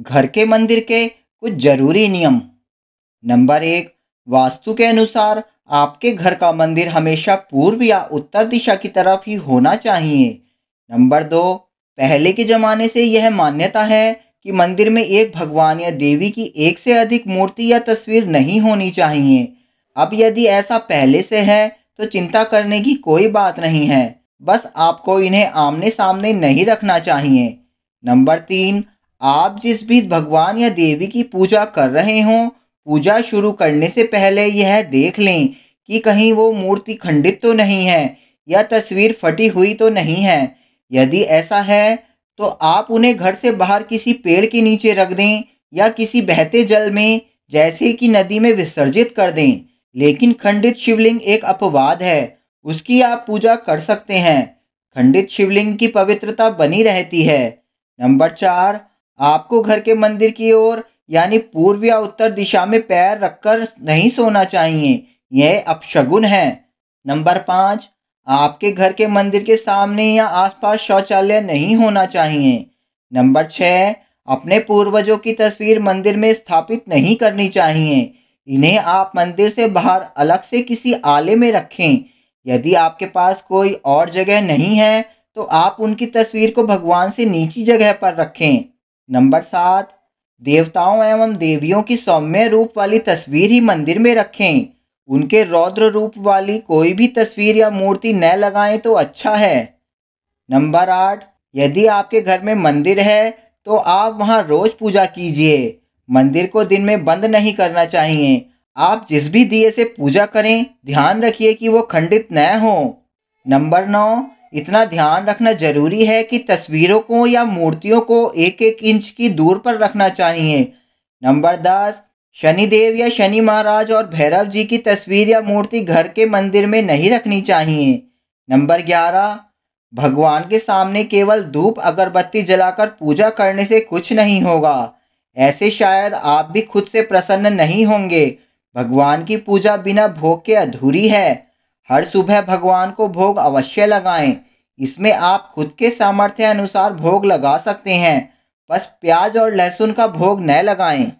घर के मंदिर के कुछ जरूरी नियम नंबर एक वास्तु के अनुसार आपके घर का मंदिर हमेशा पूर्व या उत्तर दिशा की तरफ ही होना चाहिए नंबर दो पहले के ज़माने से यह मान्यता है कि मंदिर में एक भगवान या देवी की एक से अधिक मूर्ति या तस्वीर नहीं होनी चाहिए अब यदि ऐसा पहले से है तो चिंता करने की कोई बात नहीं है बस आपको इन्हें आमने सामने नहीं रखना चाहिए नंबर तीन आप जिस भी भगवान या देवी की पूजा कर रहे हों पूजा शुरू करने से पहले यह देख लें कि कहीं वो मूर्ति खंडित तो नहीं है या तस्वीर फटी हुई तो नहीं है यदि ऐसा है तो आप उन्हें घर से बाहर किसी पेड़ के नीचे रख दें या किसी बहते जल में जैसे कि नदी में विसर्जित कर दें लेकिन खंडित शिवलिंग एक अपवाद है उसकी आप पूजा कर सकते हैं खंडित शिवलिंग की पवित्रता बनी रहती है नंबर चार आपको घर के मंदिर की ओर यानी पूर्व या उत्तर दिशा में पैर रखकर नहीं सोना चाहिए यह अपशगुन है नंबर पाँच आपके घर के मंदिर के सामने या आसपास शौचालय नहीं होना चाहिए नंबर छः अपने पूर्वजों की तस्वीर मंदिर में स्थापित नहीं करनी चाहिए इन्हें आप मंदिर से बाहर अलग से किसी आले में रखें यदि आपके पास कोई और जगह नहीं है तो आप उनकी तस्वीर को भगवान से नीची जगह पर रखें नंबर सात देवताओं एवं देवियों की सौम्य रूप वाली तस्वीर ही मंदिर में रखें उनके रौद्र रूप वाली कोई भी तस्वीर या मूर्ति न लगाएं तो अच्छा है नंबर आठ यदि आपके घर में मंदिर है तो आप वहाँ रोज़ पूजा कीजिए मंदिर को दिन में बंद नहीं करना चाहिए आप जिस भी दिए से पूजा करें ध्यान रखिए कि वो खंडित न हो नंबर नौ इतना ध्यान रखना जरूरी है कि तस्वीरों को या मूर्तियों को एक एक इंच की दूर पर रखना चाहिए नंबर दस शनिदेव या शनि महाराज और भैरव जी की तस्वीर या मूर्ति घर के मंदिर में नहीं रखनी चाहिए नंबर ग्यारह भगवान के सामने केवल धूप अगरबत्ती जलाकर पूजा करने से कुछ नहीं होगा ऐसे शायद आप भी खुद से प्रसन्न नहीं होंगे भगवान की पूजा बिना भोग के अधूरी है हर सुबह भगवान को भोग अवश्य लगाएं इसमें आप खुद के सामर्थ्य अनुसार भोग लगा सकते हैं बस प्याज और लहसुन का भोग न लगाएं